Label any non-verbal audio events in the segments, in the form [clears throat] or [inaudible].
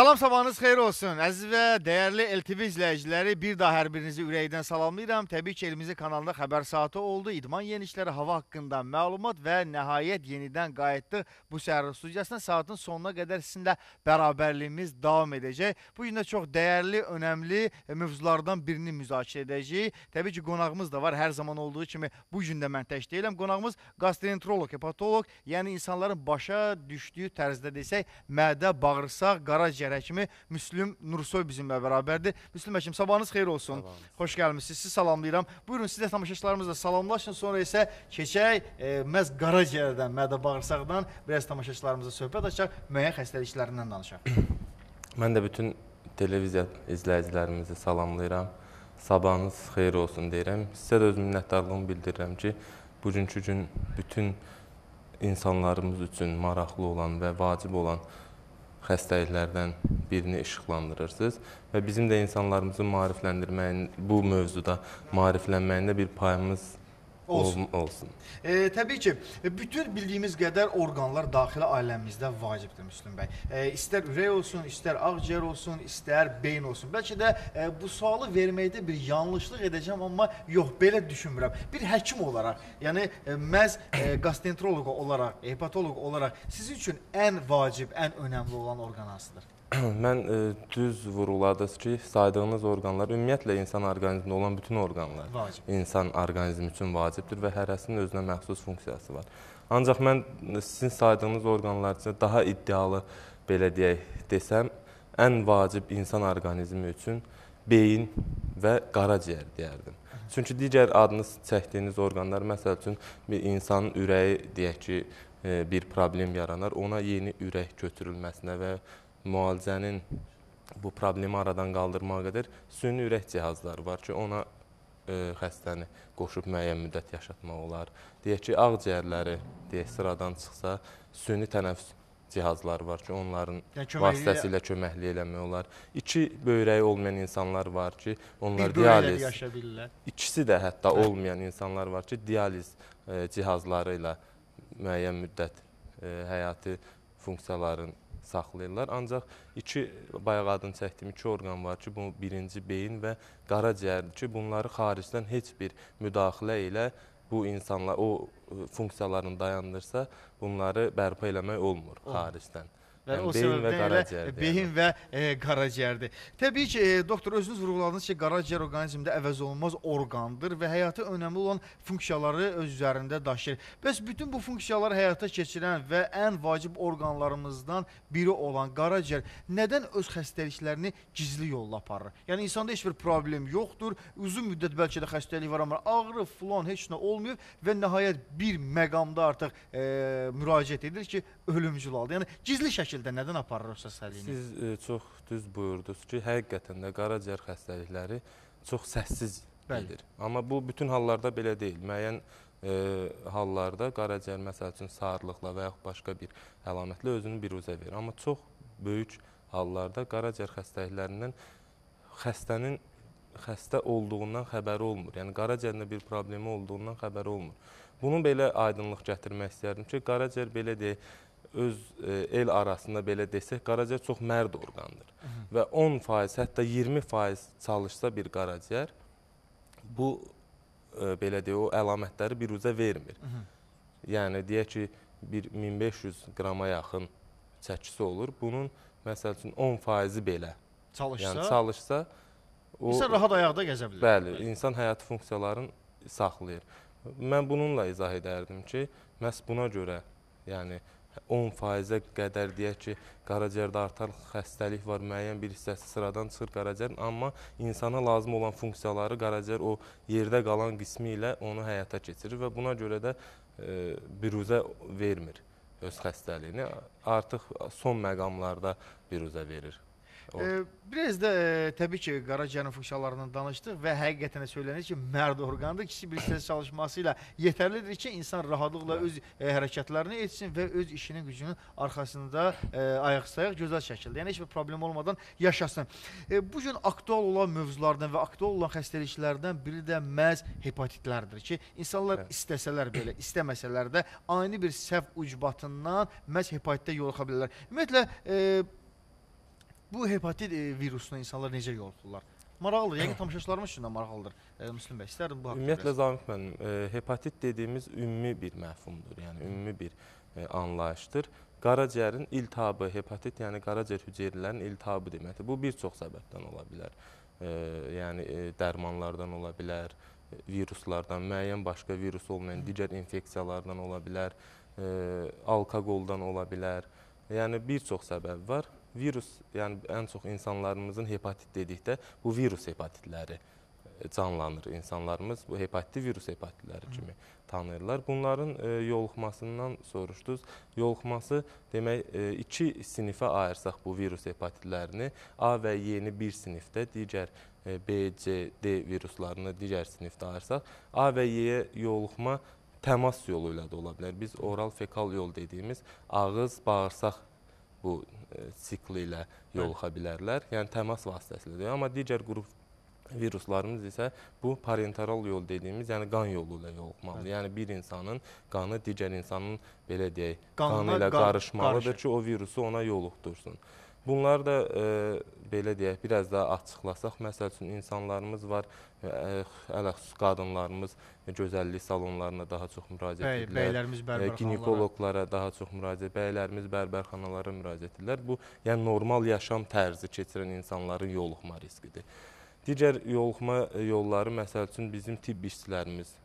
Salam sabahınız xeyir olsun. Əziz və dəyərli LTV izləyiciləri, bir daha hər birinizi ürəkdən salamlayıram. Təbii ki, Elimizi kanalında xəbər saatı oldu. İdman yenişləri hava haqqında məlumat və nəhayət yenidən qayıtdı bu səhər studiyasına. Saatın sonuna qədər sizinlə bərabərliyimiz davam edəcək. Bu gün də çox dəyərli, önəmli mövzulardan birini müzakirə edəcəyik. Təbii ki, qonağımız da var. Hər zaman olduğu kimi bu gün də mən tək deyiləm. Qonağımız gastroenteroloq, hepatoloq, yəni insanların başa düşdüyü tərzdə desək, mədə, bağırsaq, qaraciyər şəhərə kimi Müslüm Nursoy bizimlə bərabərdir. Müslüm həkim, sabahınız xeyir olsun. Salam. Xoş gəlmişsiniz. Sizi salamlayıram. Buyurun, siz də tamaşaçılarımızla salamlaşın. Sonra isə keçək e, məhz Qaraciyərdən, Mədə Bağırsaqdan biraz tamaşaçılarımıza söhbət açaq, müəyyən xəstəliklərindən danışaq. [coughs] Mən də bütün televiziya izləyicilərimizi salamlayıram. Sabahınız xeyir olsun deyirəm. Sizə də öz minnətdarlığımı bildirirəm ki, bugünkü gün bütün insanlarımız üçün maraqlı olan və vacib olan xəstəliklərdən birini işıqlandırırsınız və bizim də insanlarımızın maarifləndirməyin bu mövzuda maariflənməyində bir payımız Olsun. Ol, olsun. E, təbii ki, bütün bildiyimiz qədər orqanlar daxili ailəmizdə vacibdir Müslüm bəy. E, istər ürək olsun, istər ağciyər olsun, istər beyin olsun. Bəlkə də e, bu sualı verməkdə bir yanlışlıq edəcəm, amma yox, belə düşünmürəm. Bir həkim olaraq, yəni e, məhz e, gastroenteroloq olaraq, hepatoloq olaraq sizin üçün ən vacib, ən önəmli olan orqan hansıdır? [clears throat] Mən ə, e, düz vurğuladım ki, saydığınız orqanlar ümumiyyətlə insan orqanizmində olan bütün orqanlar vacib. insan orqanizmi üçün vacibdir və hərəsinin özünə məxsus funksiyası var. Ancaq mən e, sizin saydığınız orqanlar üçün daha iddialı belə deyək desəm, ən vacib insan orqanizmi üçün beyin və qaraciyər deyərdim. Çünki digər adını çəkdiyiniz orqanlar, məsəl üçün bir insanın ürəyi deyək ki, e, bir problem yaranar, ona yeni ürək götürülməsinə və müalicənin bu problemi aradan qaldırmaq qədər süni ürək cihazları var ki, ona ə, e, xəstəni qoşub müəyyən müddət yaşatmaq olar. Deyək ki, ağciyərləri deyək sıradan çıxsa, süni tənəffüs cihazları var ki, onların yəni, köməkli vasitəsilə köməkli eləmək olar. İki böyrəyi olmayan insanlar var ki, onlar Bir dializ yaşaya bilirlər. İkisi də hətta hə. olmayan insanlar var ki, dializ ə, e, cihazları ilə müəyyən müddət ə, e, həyati funksiyaların saxlayırlar. Ancaq iki bayaq adını çəkdiyim iki orqan var ki, bu birinci beyin və qaraciyərdir ki, bunları xaricdən heç bir müdaxilə ilə bu insanlar o e, funksiyalarını dayandırsa, bunları bərpa eləmək olmur xaricdən. Və yəni, o beyin və qaraciyərdir. Beyin və e, qaraciyərdir. Təbii ki, e, doktor özünüz vurğuladınız ki, qaraciyər orqanizmdə əvəzolunmaz orqandır və həyata önəmli olan funksiyaları öz üzərində daşıyır. Bəs bütün bu funksiyalar həyata keçirən və ən vacib orqanlarımızdan biri olan qaraciyər nədən öz xəstəliklərini gizli yolla aparır? Yəni insanda heç bir problem yoxdur, uzun müddət bəlkə də xəstəlik var, amma ağrı, filan heç nə olmuyor və nəhayət bir məqamda artıq e, müraciət edir ki, ölümcül halda. Yəni gizli şəkildə dildə nədən aparır o xəstəliyini? Siz e, çox düz buyurdunuz ki, həqiqətən də qaraciyər xəstəlikləri çox səssiz gedir. Amma bu bütün hallarda belə deyil. Müəyyən e, hallarda qaraciyər məsəl üçün sağırlıqla və yaxud başqa bir əlamətlə özünü biruzə verir. Amma çox böyük hallarda qaraciyər xəstəliklərindən xəstənin xəstə olduğundan xəbəri olmur. Yəni qaraciyərində bir problemi olduğundan xəbəri olmur. Bunu belə aydınlıq gətirmək istəyərdim ki, qaraciyər belə deyək, öz e, el arasında belə desək, qaraciyər çox mərd orqandır. Hı. Və 10%, hətta 20% çalışsa bir qaraciyər bu ə, e, belə deyə o əlamətləri bir üzə vermir. Hı -hı. Yəni deyək ki, bir 1500 qrama yaxın çəkisi olur. Bunun məsəl üçün 10%-i belə çalışsa, yəni çalışsa o insan rahat ayaqda gəzə bilər. Bəli, bəli, insan həyati funksiyalarını saxlayır. Mən bununla izah edərdim ki, məhz buna görə, yəni 10%-ə qədər deyək ki, qaraciyərdə artan xəstəlik var, müəyyən bir hissəsi sıradan çıxır qaraciyərin, amma insana lazım olan funksiyaları qaraciyər o yerdə qalan qismi ilə onu həyata keçirir və buna görə də e, biruzə vermir öz xəstəliyini. Artıq son məqamlarda biruzə verir. E, biraz da e, təbii ki, Qaracənin funksiyalarından danışdıq və həqiqətən də söylənir ki, mərd orqandır. Kiçik bir hissəsi çalışması ilə yetərlidir ki, insan rahatlıqla öz e, hərəkətlərini etsin və öz işinin gücünün arxasında e, ayaqsayaq gözəl şəkildə. Yəni heç bir problem olmadan yaşasın. E, bu gün aktual olan mövzulardan və aktual olan xəstəliklərdən biri də məhz hepatitlərdir ki, insanlar Hə. istəsələr belə, istəməsələr də ani bir səhv ucbatından məhz hepatitə yoluxa bilirlər. Ümumiyyətlə e, bu hepatit e, virusuna insanlar necə yolxurlar? Maraqlıdır, yəqin [coughs] tamaşaçılarımız üçün də maraqlıdır. E, Müslüm bəy, istərdim bu haqda. Ümumiyyətlə Zamif müəllim, e, hepatit dediyimiz ümumi bir məfhumdur, yəni ümumi bir e, anlayışdır. Qaraciyərin iltihabı, hepatit, yəni qaraciyər hüceyrələrin iltihabı deməkdir. Bu bir çox səbəbdən ola bilər. E, yəni e, dərmanlardan ola bilər, e, viruslardan, müəyyən başqa virus olmayan digər infeksiyalardan ola bilər, e, alkoqoldan ola bilər. Yəni bir çox səbəb var virus, yəni ən çox insanlarımızın hepatit dedikdə bu virus hepatitləri e, canlanır insanlarımız. Bu hepatiti virus hepatitləri Hı. kimi tanıyırlar. Bunların e, yoluxmasından soruşdunuz. Yoluxması demək e, iki sinifə ayırsaq bu virus hepatitlərini A və yeni bir sinifdə digər e, B, C, D viruslarını digər sinifdə ayırsaq A və Y-yə yoluxma təmas yolu ilə də ola bilər. Biz oral fekal yol dediyimiz ağız, bağırsaq bu e, sikli ilə yoluxa bilərlər. Yəni təmas vasitəsilə. Amma digər qrup viruslarımız isə bu parenteral yol dediyimiz, yəni qan yolu ilə yoluxmalıdır. Hə. Yəni bir insanın qanı digər insanın belə deyək, qanı ilə qan, qarışmalıdır qarışır. ki, o virusu ona yoluxdursun. Bunları da e, belə deyək, biraz daha açıqlasaq, məsəl üçün insanlarımız var, e, ələxsus qadınlarımız gözəllik salonlarına daha çox müraciət Bəy, edirlər. Bəylərimiz e, bərbərxanalara. Ginekoloqlara daha çox müraciət, bəylərimiz bərbərxanalara müraciət edirlər. Bu, yəni normal yaşam tərzi keçirən insanların yoluxma riskidir. Digər yoluxma e, yolları məsəl üçün bizim tibb işçilərimiz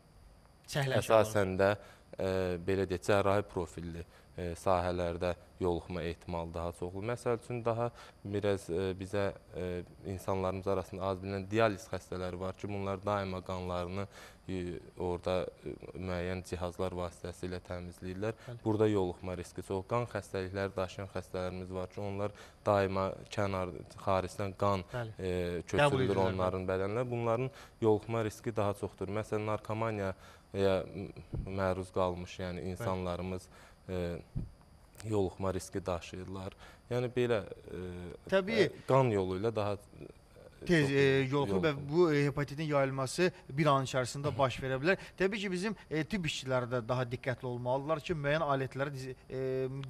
Çəhləşi əsasən olur. də e, belə deyək, cərrahi profilli E, sahələrdə yoluxma ehtimalı daha çoxdur. Məsəl üçün, daha biraz e, bizə e, insanlarımız arasında az bilinən dializ xəstələri var ki, bunlar daima qanlarını orada müəyyən cihazlar vasitəsilə təmizləyirlər. Həli. Burada yoluxma riski çox. Qan xəstəlikləri daşıyan xəstələrimiz var ki, onlar daima kənar xaricdən qan e, köçürülür onların bədənlə. Bunların yoluxma riski daha çoxdur. Məsələn, narkomaniya məruz qalmış yəni insanlarımız Həli E, yoluxma riski daşıyırlar. Yəni belə ə, e, Təbii. E, qan yolu ilə daha tez e, yoluxur və bu e, hepatitin yayılması bir an içərisində Hı -hı. baş verə bilər. Təbii ki, bizim e, tibb işçiləri də daha diqqətli olmalıdırlar ki, müəyyən alətləri e,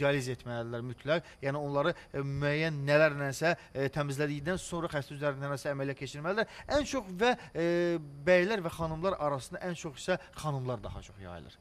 dializ etməlidirlər mütləq. Yəni onları e, müəyyən nələrləsə e, təmizlədikdən sonra xəstə üzərində nəsə əmələ keçirməlidirlər. Ən çox və e, bəylər və xanımlar arasında ən çox isə xanımlar daha çox yayılır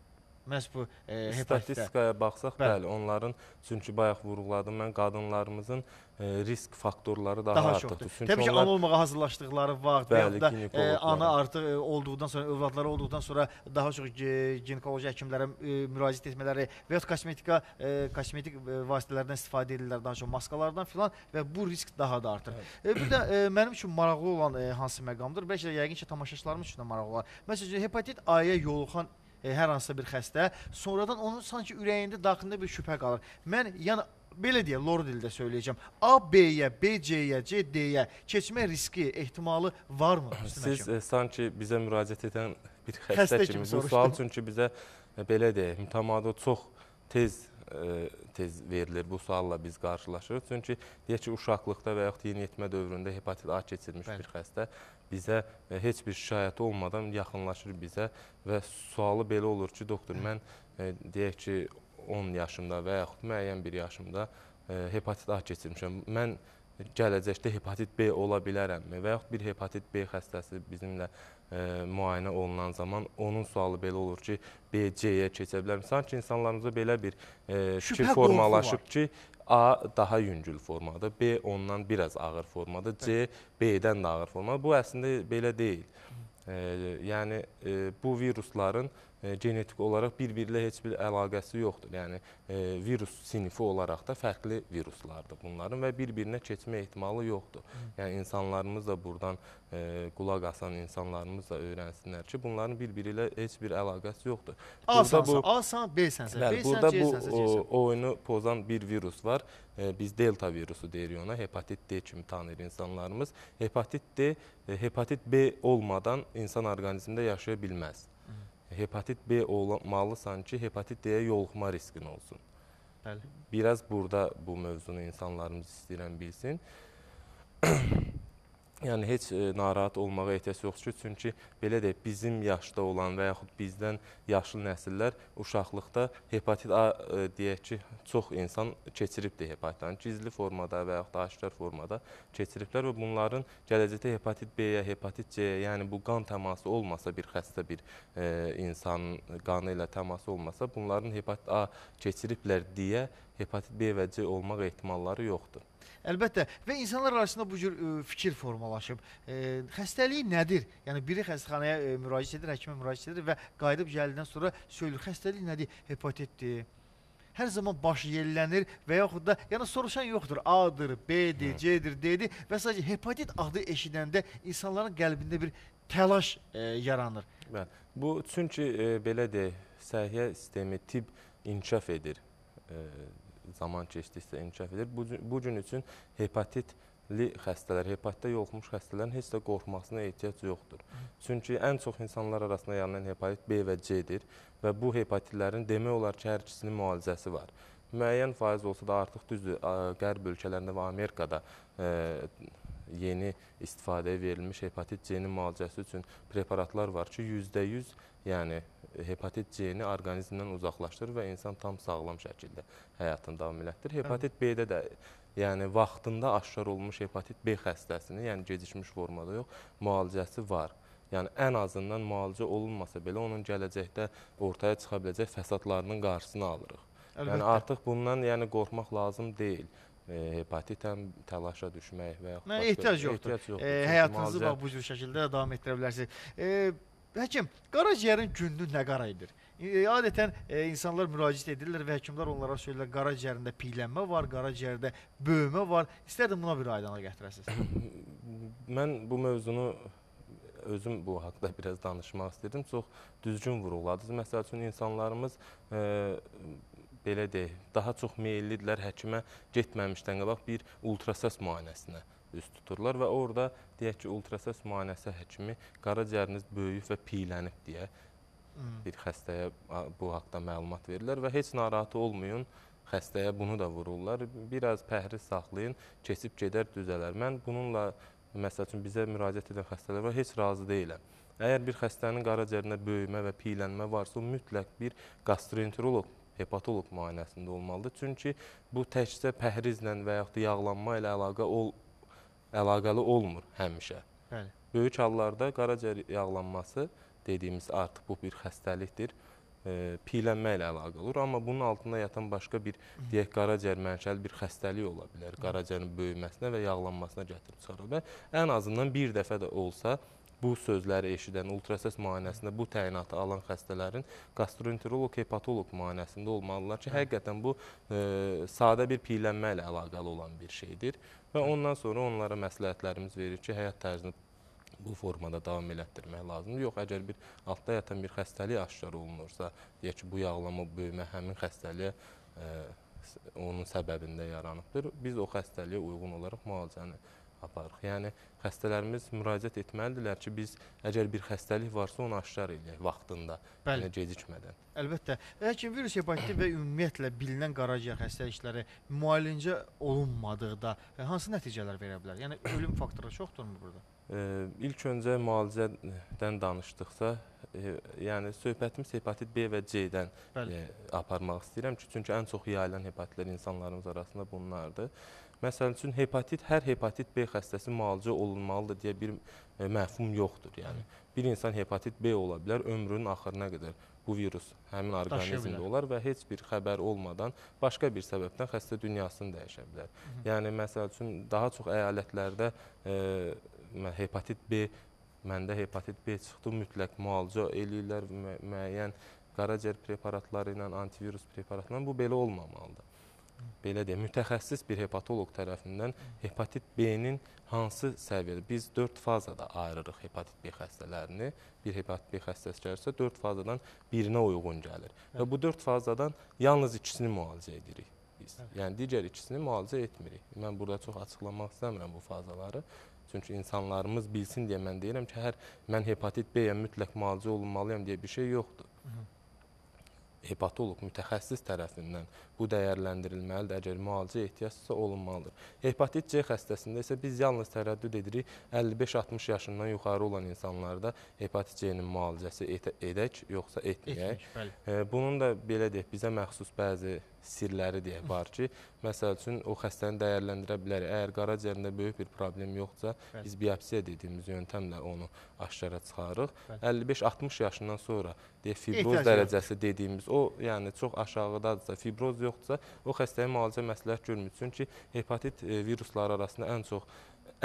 məhz bu e, hepatitə? Statistikaya baxsaq, bəli, bəli onların, çünki bayaq vurğuladım mən, qadınlarımızın e, risk faktorları daha, daha artıqdır. Çünki Təbii ki, onlar... ana olmağa hazırlaşdıqları vaxt və yaxud da e, ana artıq e, olduqdan sonra, övladları olduqdan sonra daha çox e, ginekoloji həkimlərə e, müraciət etmələri və yaxud kosmetika, e, kosmetik e, vasitələrdən istifadə edirlər, daha çox maskalardan filan və bu risk daha da artır. Evet. E, bir də e, mənim üçün maraqlı olan e, hansı məqamdır? Bəlkə də yəqin ki, tamaşaçılarımız üçün də maraqlı olar. Məsələn, hepatit A-ya yoluxan e, hər hansısa bir xəstə, sonradan onun sanki ürəyində daxilində bir şübhə qalır. Mən yəni belə deyə lor dildə söyləyəcəm. A B-yə, B C-yə, C D-yə keçmə riski, ehtimalı varmı? Siz e, sanki bizə müraciət edən bir xəstə, xəstə kimi, kimi bu sual çünki bizə e, belə deyək, mütəmadə çox tez ə, e, tez verilir. Bu sualla biz qarşılaşırıq. Çünki deyək ki, uşaqlıqda və yaxud yeniyetmə dövründə hepatit A keçirmiş Bəli. bir xəstə bizə e, heç bir şikayəti olmadan yaxınlaşır bizə və sualı belə olur ki, doktor, mən e, deyək ki, 10 yaşımda və yaxud müəyyən bir yaşımda e, hepatit A keçirmişəm. Mən gələcəkdə hepatit B ola bilərəmmi və yaxud bir hepatit B xəstəsi bizimlə ə, müayinə olunan zaman onun sualı belə olur ki, B, C-yə keçə bilərmi? Sanki insanlarımızda belə bir ə, fikir formalaşıb ki, A daha yüngül formada, B ondan biraz ağır formada, C B-dən də ağır formada. Bu əslində belə deyil. E, yəni e, bu virusların E, genetik olaraq bir-birilə heç bir əlaqəsi yoxdur. Yəni e, virus sinifi olaraq da fərqli viruslardır bunların və bir-birinə keçmə ehtimalı yoxdur. Yəni insanlarımız da burdan e, qulaq asan insanlarımız da öyrənsinlər ki, bunların bir-biri ilə heç bir əlaqəsi yoxdur. Asansa, asan, B-sənsə, B-sənsə, C-sənsə, C-sənsə. Burada bu oyunu pozan bir virus var biz delta virusu deyirik ona, hepatit D kimi tanıyır insanlarımız. Hepatit D, hepatit B olmadan insan orqanizmində yaşaya bilməz hepatit B olmalısan ki, hepatit D-yə yoluxma riskin olsun. Bəli. Biraz burada bu mövzunu insanlarımız istəyirəm bilsin. [clears throat] Yəni heç e, narahat olmağa ehtiyac yoxdur ki, çünki belə deyək, bizim yaşda olan və yaxud bizdən yaşlı nəsillər uşaqlıqda hepatit A e, deyək ki, çox insan keçiribdir hepatitanı. Gizli formada və yaxud da aşkar formada keçiriblər və bunların gələcəkdə hepatit B-yə, hepatit C-yə, yəni bu qan təması olmasa bir xəstə bir e, insanın qanı ilə təması olmasa, bunların hepatit A keçiriblər deyə hepatit B və C olmaq ehtimalları yoxdur. Əlbəttə və insanlar arasında bu cür ə, fikir formalaşıb. Ə, xəstəliyi nədir? Yəni biri xəstəxanaya ə, müraciət edir, həkimə müraciət edir və qayıdıb gəldikdən sonra söylür, xəstəlik nədir? Hepatitdir hər zaman baş yellənir və yaxud da yəni soruşan yoxdur. A-dır, B-dir, C-dir, D-dir və sadəcə hepatit adı eşidəndə insanların qəlbində bir təlaş e, yaranır. Bəli. Bu çünki e, belə deyək, səhiyyə sistemi, tibb inkişaf edir. E, zaman keçdikcə inkişaf edir. Bu, bu gün üçün hepatit li xəstələr, hepatitdə yoluxmuş xəstələrin heç də qorxmasına ehtiyac yoxdur. Çünki ən çox insanlar arasında yayılan hepatit B və C-dir və bu hepatitlərin demək olar ki, hər ikisinin müalicəsi var. Müəyyən faiz olsa da artıq düzdür, qərb ölkələrində və Amerikada ə, e, yeni istifadəyə verilmiş hepatit C-nin müalicəsi üçün preparatlar var ki, %100 yəni hepatit C-ni orqanizmdən uzaqlaşdırır və insan tam sağlam şəkildə həyatını davam elətdirir. Hepatit B-də də yəni vaxtında aşkar olmuş hepatit B xəstəsini, yəni gecikmiş formada yox, müalicəsi var. Yəni ən azından müalicə olunmasa belə onun gələcəkdə ortaya çıxa biləcək fəsadlarının qarşısını alırıq. Əlbəttə. Yəni artıq bundan yəni qorxmaq lazım deyil e, hepatitə təlaşa düşmək və yaxud başqa ehtiyac yoxdur. Ehtiyac yoxdur. E, həyatınızı bax bu cür şəkildə davam etdirə bilərsiniz. E, Həkim, qaraciyərin günlük nə qara edir? E, adətən e, insanlar müraciət edirlər və həkimlər onlara söyləyirlər qaraciyərində piylənmə var, qaraciyərdə böyümə var. İstərdim buna bir aydınlıq gətirəsiniz. [coughs] Mən bu mövzunu özüm bu haqda biraz danışmaq istəyirdim. Çox düzgün vurğuladınız. Məsəl üçün insanlarımız e, belə deyək, daha çox meyllidirlər həkimə getməmişdən qabaq bir ultrasəs müayinəsinə üst tuturlar və orada deyək ki, ultrasəs müayinəsi həkimi qaraciyəriniz böyüyüb və piylənib deyə hmm. bir xəstəyə bu haqda məlumat verirlər və heç narahat olmayın. Xəstəyə bunu da vururlar. Biraz pəhri saxlayın, keçib gedər düzələr. Mən bununla məsəl üçün bizə müraciət edən xəstələr var, heç razı deyiləm. Əgər bir xəstənin qaraciyərində böyümə və piylənmə varsa, o mütləq bir gastroenteroloq hepatolog müayinəsində olmalıdır. Çünki bu təkcə pəhrizlə və yaxud da yağlanma ilə əlaqə ol əlaqəli olmur həmişə. Bəli. Böyük hallarda qaraciyər yağlanması dediyimiz artıq bu bir xəstəlikdir. E, piylənmə ilə əlaqə olur, amma bunun altında yatan başqa bir deyək qaraciyər mənşəli bir xəstəlik ola bilər. Qaraciyərin böyüməsinə və yağlanmasına gətirib çıxarır və ən azından bir dəfə də olsa bu sözləri eşidən ultrasəs müayinəsində bu təyinatı alan xəstələrin qastroenteroloq, hepatoloq müayinəsində olmalılar ki, hə. həqiqətən bu e, sadə bir piylənmə ilə əlaqəli olan bir şeydir və hə. ondan sonra onlara məsləhətlərimiz verir ki, həyat tərzini bu formada davam elətdirmək lazımdır. Yox, əgər bir altda yatan bir xəstəlik aşkar olunursa, deyək ki, bu yağlama, böyümə həmin xəstəliyə e, onun səbəbində yaranıbdır. Biz o xəstəliyə uyğun olaraq müalicəni aparırıq. Yəni, xəstələrimiz müraciət etməlidirlər ki, biz əgər bir xəstəlik varsa, onu aşkar eləyək vaxtında, yəni gecikmədən. Əlbəttə. Lakin virus hepatiti və ümumiyyətlə bilinən qaraciyər xəstəlikləri müalicə olunmadıqda e, hansı nəticələr verə bilər? Yəni, ölüm faktoru çoxdurmu burada? Ə, e, ilk öncə müalicədən danışdıqsa, ə, e, yəni söhbətimiz hepatit B və C-dən aparmaq istəyirəm ki, çünki ən çox yayılan hepatitlər insanlarımız arasında bunlardır. Məsəl üçün hepatit, hər hepatit B xəstəsi müalicə olunmalıdır deyə bir e, məfhum yoxdur. Yəni bir insan hepatit B ola bilər ömrünün axırına qədər bu virus həmin orqanizmdə olar və heç bir xəbər olmadan başqa bir səbəbdən xəstə dünyasını dəyişə bilər. Hı -hı. Yəni məsəl üçün daha çox əyalətlərdə e, hepatit B məndə hepatit B çıxdı, mütləq müalicə eləyirlər mü müəyyən qaraciyər preparatları ilə, antivirus preparatları ilə bu belə olmamalıdır belə deyək, mütəxəssis bir hepatoloq tərəfindən hepatit B-nin hansı səviyyədə? Biz 4 fazada ayırırıq hepatit B xəstələrini. Bir hepatit B xəstəsi gəlirsə 4 fazadan birinə uyğun gəlir. Hə. Və bu 4 fazadan yalnız ikisini müalicə edirik biz. Hə. Yəni digər ikisini müalicə etmirik. Mən burada çox açıqlamaq istəmirəm bu fazaları. Çünki insanlarımız bilsin deyə mən deyirəm ki, hər mən hepatit B-yə mütləq müalicə olunmalıyam deyə bir şey yoxdur. Hı mhm. -hı hepatoloq mütəxəssis tərəfindən bu dəyərləndirilməlidir, əgər müalicə ehtiyacsa olunmalıdır. Hepatit C xəstəsində isə biz yalnız tərəddüd edirik 55-60 yaşından yuxarı olan insanlarda hepatit C-nin müalicəsi edək, yoxsa etməyək. Etmək, bəli. E, bunun da belə deyək, bizə məxsus bəzi sirləri deyə var ki, məsəl üçün o xəstəni dəyərləndirə bilərik. Əgər qaraciyərində böyük bir problem yoxdursa, biz biopsiya dediyimiz yöntəmlə onu aşkara çıxarırıq. 55-60 yaşından sonra deyə fibroz İhtiyacı dərəcəsi dediyimiz o, yəni çox aşağıdadırsa, fibroz yoxdursa, o xəstəyə müalicə məsləhət görmür. Çünki hepatit e, virusları arasında ən çox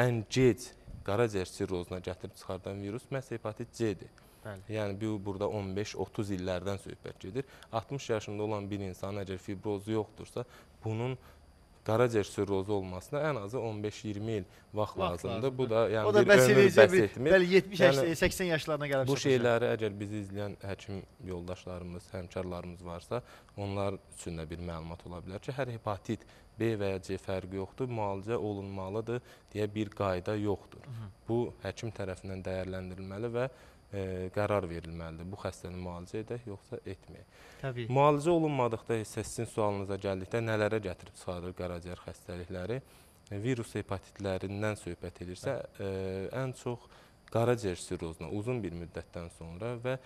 ən gec qaraciyər sirrozuna gətirib çıxardan virus məhz hepatit C-dir. Bəli. Yəni bu burada 15-30 illərdən söhbət gedir. 60 yaşında olan bir insanın əgər fibrozu yoxdursa, bunun qaraciyər sirrozu olmasına ən azı 15-20 il vaxt lazımdır. Bu da yəni o da bir bəs ömür bəs etmir. Bəli 70 yəni, yaşda 80 yaşlarına gəlib Bu şeyləri əgər bizi izləyən həkim yoldaşlarımız, həmkarlarımız varsa, onlar üçün də bir məlumat ola bilər ki, hər hepatit B və ya C fərqi yoxdur, müalicə olunmalıdır deyə bir qayda yoxdur. Hı -hı. Bu həkim tərəfindən dəyərləndirilməli və e, qərar verilməlidir. Bu xəstəni müalicə edək, yoxsa etməyək. Təbii. Müalicə olunmadıqda isə sizin sualınıza gəldikdə nələrə gətirib çıxarır qaraciyər xəstəlikləri? E, virus hepatitlərindən söhbət edirsə, e, ən çox qaraciyər sirrozuna uzun bir müddətdən sonra və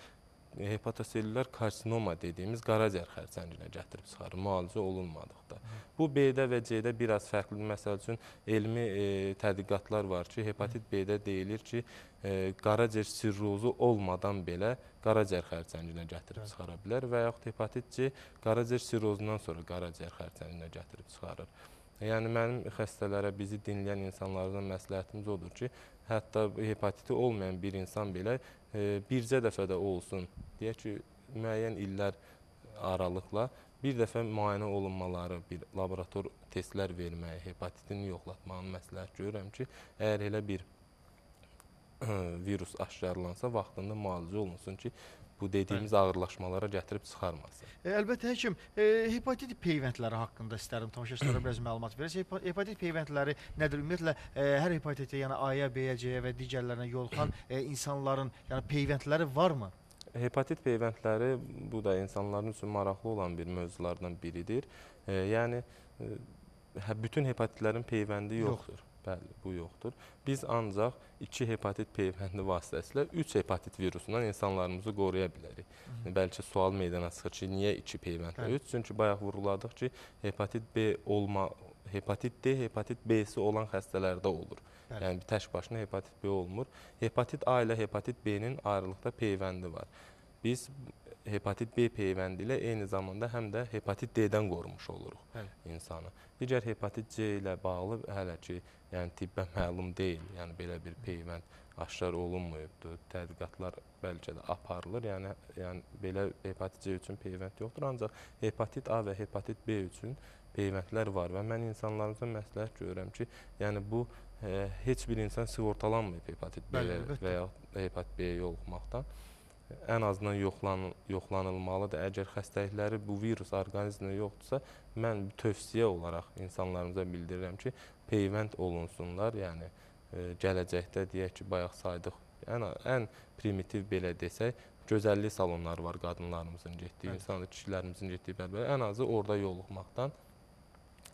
E, hepatoselülər karsinoma dediyimiz qaraciyər xərçənginə gətirib çıxarır müalicə olunmadıqda. Bu B-də və C-də biraz fərqli. Məsəl üçün elmi e, tədqiqatlar var ki, hepatit B-də deyilir ki, e, qaraciyər sirrozu olmadan belə qaraciyər xərçənginə gətirib çıxara bilər və yaxud hepatit C qaraciyər sirrozundan sonra qaraciyər xərçənginə gətirib çıxarır. E, yəni mənim xəstələrə bizi dinləyən insanlardan məsləhətimiz odur ki, hətta hepatiti olmayan bir insan belə E, bircə dəfə də olsun, deyək ki, müəyyən illər aralıqla bir dəfə müayinə olunmaları, bir laborator testlər verməyi, hepatitini yoxlatmağını məsləhət görürəm ki, əgər elə bir virus aşkarlansa, vaxtında müalicə olunsun ki, bu dediyimiz Bəli. ağırlaşmalara gətirib çıxarmasın. E, əlbəttə həkim, e, hepatit peyvəndləri haqqında istərdim tamaşaçılara biraz məlumat verəsiniz. Hep hepatit peyvəndləri nədir? Ümumiyyətlə e, hər hepatitə, yəni A-ya, B-yə və digərlərinə yoluxan e, insanların yəni peyvəndləri varmı? Hepatit peyvəndləri bu da insanların üçün maraqlı olan bir mövzulardan biridir. E, yəni e, hə, bütün hepatitlərin peyvəndi yoxdur. yoxdur. Bəli, bu yoxdur. Biz ancaq 2 hepatit peyvəndi vasitəsilə 3 hepatit virusundan insanlarımızı qoruya bilərik. Hı -hı. Yəni bəlkə sual meydana çıxır ki, niyə 2 peyvəndlə 3? Çünki bayaq vurğuladıq ki, hepatit B olma hepatit D, hepatit B-si olan xəstələrdə olur. Bəli. Yəni tək başına hepatit B olmur. Hepatit A ilə hepatit B-nin ayrılıqda peyvəndi var. Biz hepatit B peyvəndi ilə eyni zamanda həm də hepatit D-dən qorumuş oluruq Həl. insanı. Digər hepatit C ilə bağlı hələ ki, yəni tibbə məlum deyil, yəni belə bir peyvənd aşkar olunmayıbdır. Tədqiqatlar bəlkə də aparılır. Yəni yəni belə hepatit C üçün peyvənd yoxdur, ancaq hepatit A və hepatit B üçün peyvəndlər var və mən insanlarımıza məsləhət görürəm ki, yəni bu e, heç bir insan sığortalanmayıb hepatit B Bəli, və ya hepatit B-yə yoluxmaqdan ən azından yoxlan yoxlanılmalıdır. Əgər xəstəlikləri bu virus orqanizmində yoxdursa, mən tövsiyə olaraq insanlarımıza bildirirəm ki, peyvənd olunsunlar. Yəni e, gələcəkdə deyək ki, bayaq saydıq ən ən primitiv belə desək, gözəllik salonları var qadınlarımızın getdiyi, evet. insan kişilərimizin getdiyi bərbər. Ən azı orada yoluxmaqdan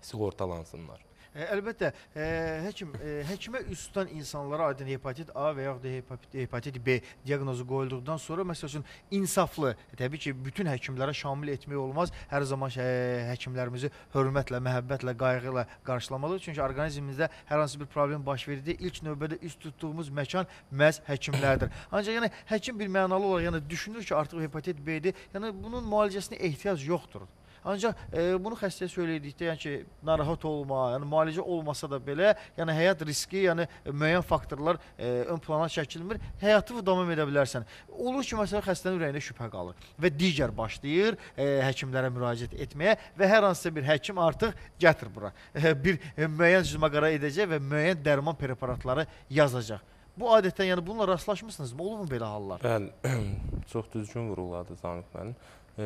siğortalansınlar. Ə, e, əlbəttə, ə, e, həkim ə, e, həkimə üz tutan insanlara aydın hepatit A və yaxud da hepatit, hepatit B diaqnozu qoyulduqdan sonra məsəl üçün insaflı, təbii ki, bütün həkimlərə şamil etmək olmaz. Hər zaman ə, həkimlərimizi hörmətlə, məhəbbətlə, qayğı ilə qarşılamalıyıq. Çünki orqanizmimizdə hər hansı bir problem baş verdikdə ilk növbədə üz tutduğumuz məkan məhz həkimlərdir. Ancaq yəni həkim bir mənalı olaraq yəni düşünür ki, artıq hepatit B-dir. Yəni bunun müalicəsinə ehtiyac yoxdur. Ancaq e, bunu xəstəyə söylədikdə, yəni ki, narahat olma, yəni müalicə olmasa da belə, yəni həyat riski, yəni müəyyən faktorlar e, ön plana çəkilmir. Həyatını davam edə bilərsən. Olur ki, məsələn, xəstənin ürəyində şübhə qalır və digər başlayır e, həkimlərə müraciət etməyə və hər hansısa bir həkim artıq gətir bura. E, bir e, müəyyən cüzmə qara edəcək və müəyyən dərman preparatları yazacaq. Bu adətən, yəni bununla rastlaşmısınızmı? Olubmu belə hallar? Bəli, [clears throat] çox düzgün vurğuladı Samit mənim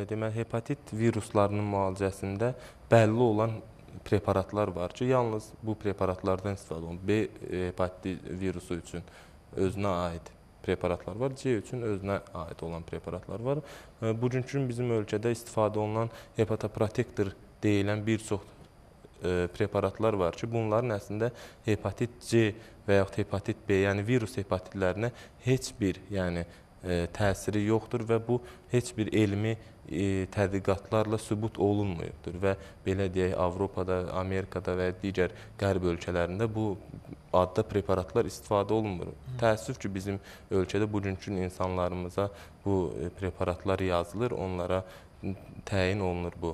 deməli hepatit viruslarının müalicəsində bəlli olan preparatlar var ki, yalnız bu preparatlardan istifadə olun. B e, hepatiti virusu üçün özünə aid preparatlar var. C üçün özünə aid olan preparatlar var. Bugünkü gün bizim ölkədə istifadə olunan hepatoprotektor deyilən bir çox e, preparatlar var ki, bunların əslində hepatit C və yaxud hepatit B, yəni virus hepatitlərinə heç bir, yəni E, təsiri yoxdur və bu heç bir elmi e, tədqiqatlarla sübut olunmayıbdır və belə deyək Avropada, Amerikada və digər qərb ölkələrində bu adda preparatlar istifadə olunmur. Hı. Təəssüf ki, bizim ölkədə bugünkü insanlarımıza bu e, preparatlar yazılır, onlara təyin olunur bu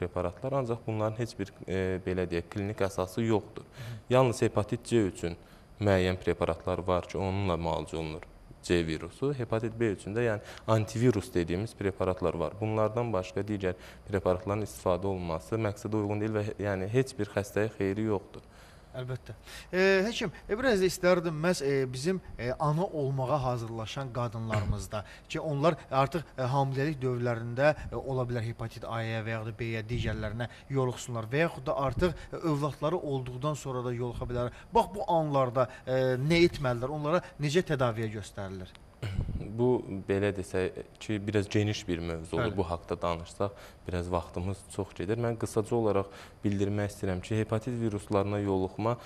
preparatlar, ancaq bunların heç bir e, belə deyək klinik əsası yoxdur. Hı. Yalnız hepatit C üçün müəyyən preparatlar var ki, onunla müalicə olunur. C virusu, hepatit B üçün də yəni antivirus dediyimiz preparatlar var. Bunlardan başqa digər preparatların istifadə olunması məqsədə uyğun deyil və yəni heç bir xəstəyə xeyri yoxdur. Əlbəttə. E, həkim, e, biraz da istərdim məhz e, bizim e, ana olmağa hazırlaşan qadınlarımızda [clears throat] ki, onlar artıq e, hamiləlik dövrlərində e, ola bilər hepatit A-ya və yaxud da B-yə digərlərinə yoluxsunlar və yaxud da artıq e, övladları olduqdan sonra da yoluxa bilər. Bax bu anlarda e, nə etməlidir? Onlara necə tədaviyə göstərilir? Bu belə desək ki, biraz geniş bir mövzudur. Həli. Bu haqqda danışsaq biraz vaxtımız çox gedir. Mən qısaca olaraq bildirmək istəyirəm ki, hepatit viruslarına yoluxma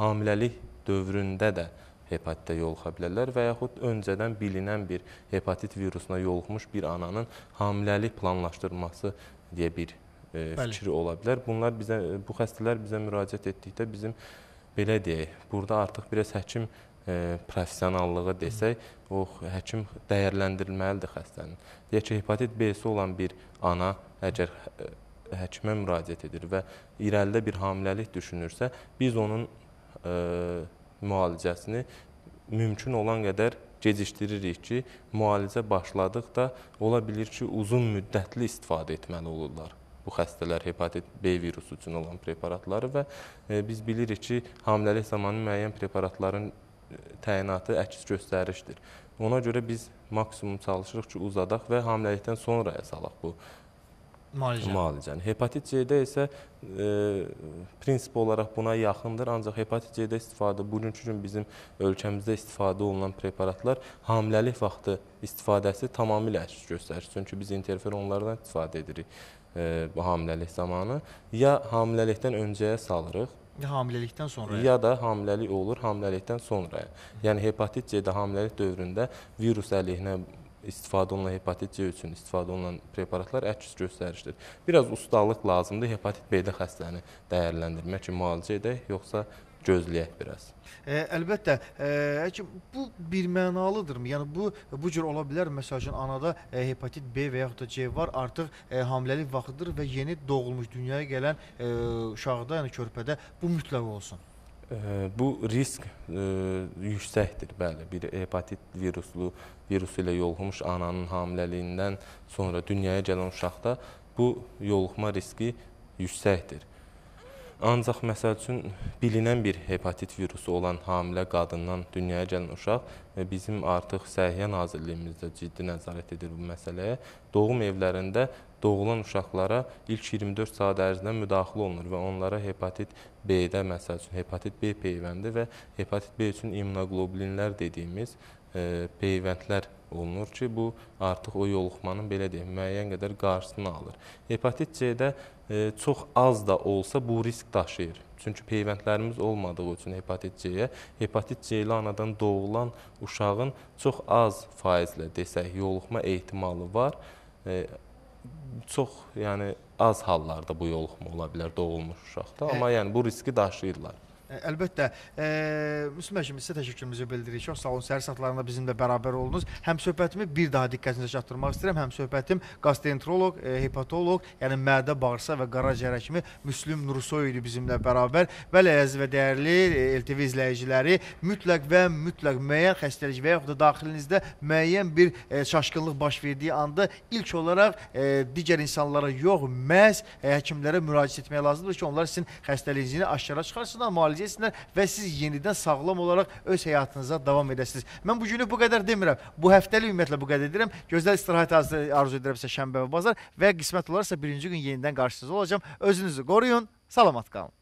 hamiləlik dövründə də hepatitə yoluxa bilərlər və yaxud öncədən bilinən bir hepatit virusuna yoluxmuş bir ananın hamiləlik planlaşdırması deyə bir e, fikri ola bilər. Bunlar bizə bu xəstələr bizə müraciət etdikdə bizim belə deyək, burada artıq biraz həkim E, professionallığı desək, o həkim dəyərləndirilməlidir xəstənin. Deyək ki, hepatit B-si olan bir ana əgər e, həkimə müraciət edir və irəlidə bir hamiləlik düşünürsə, biz onun ə, e, müalicəsini mümkün olan qədər gecikdiririk ki, müalicə başladıqda ola bilir ki, uzun müddətli istifadə etməli olurlar bu xəstələr hepatit B virusu üçün olan preparatları və e, biz bilirik ki, hamiləlik zamanı müəyyən preparatların təyinatı əks göstərişdir. Ona görə biz maksimum çalışırıq ki, uzadaq və hamiləlikdən sonra salaq bu müalicəni. müalicəni. Hepatit C-də isə e, prinsip olaraq buna yaxındır, ancaq hepatit C-də istifadə, bugünkü gün bizim ölkəmizdə istifadə olunan preparatlar hamiləlik vaxtı istifadəsi tamamilə əks göstərir. Çünki biz interferonlardan istifadə edirik e, bu hamiləlik zamanı. Ya hamiləlikdən öncəyə salırıq, Hamiləlikdən sonra. Ya da hamiləlik olur hamiləlikdən sonra. Yəni hepatit C-də hamiləlik dövründə virus əleyhinə istifadə olunan hepatit C üçün istifadə olunan preparatlar əks göstərişdir. Biraz ustalıq lazımdır hepatit B-də xəstəni dəyərləndirmək ki, müalicə edək, yoxsa gözləyək biraz. Ə, e, əlbəttə, ə, e, həkim bu birmənalıdırmı? Yəni bu bu cür ola bilər məsələn anada ə, e, hepatit B və yaxud da C var, artıq ə, hamiləlik vaxtıdır və yeni doğulmuş dünyaya gələn ə, uşaqda, yəni körpədə bu mütləq olsun. Ə, bu risk ə, yüksəkdir, bəli. Bir hepatit viruslu virusu ilə yoluxmuş ananın hamiləliyindən sonra dünyaya gələn uşaqda bu yoluxma riski yüksəkdir. Ancaq məsəl üçün bilinən bir hepatit virusu olan hamilə qadından dünyaya gələn uşaq bizim artıq Səhiyyə Nazirliyimizdə ciddi nəzarət edir bu məsələyə. Doğum evlərində doğulan uşaqlara ilk 24 saat ərzində müdaxilə olunur və onlara hepatit B-də məsəl üçün hepatit B peyvəndi və hepatit B üçün immunoglobulinlər dediyimiz e, peyvəndlər olunur ki, bu artıq o yoluxmanın belə deyim müəyyən qədər qarşısını alır. Hepatit C-də çox az da olsa bu risk daşıyır. Çünki peyvəndlərimiz olmadığı üçün hepatit C-yə, hepatit C ilə anadan doğulan uşağın çox az faizlə desək yoluxma ehtimalı var. Çox, yəni az hallarda bu yoluxma ola bilər doğulmuş uşaqda, amma hə. yəni bu riski daşıyırlar. Əlbəttə. Müslüm müəllim, sizə təşəkkürümüzü bildiririk. Çox sağ olun. Səhər saatlarında bizimlə bərabər oldunuz. Həm söhbətimi bir daha diqqətinizə çatdırmaq istəyirəm. Həm söhbətim gastroenteroloq, e, hepatoloq, yəni mədə, bağırsaq və qaraciyər həkimi Müslüm Nursoy idi bizimlə bərabər. Bəli, əziz və dəyərli LTV izləyiciləri, mütləq və mütləq müəyyən xəstəlik və yaxud da daxilinizdə müəyyən bir e, çaşqınlıq baş verdiyi anda ilk olaraq e, digər insanlara yox, məhz həkimlərə müraciət etmək lazımdır ki, onlar sizin xəstəliyinizi aşkara çıxarsınlar, müalicə müalicə və siz yenidən sağlam olaraq öz həyatınıza davam edəsiniz. Mən bu günü bu qədər demirəm. Bu həftəlik ümumiyyətlə bu qədər deyirəm. Gözəl istirahət arzu edirəm sizə şənbə və bazar və qismət olarsa birinci gün yenidən qarşınızda olacağam. Özünüzü qoruyun, salamat qalın.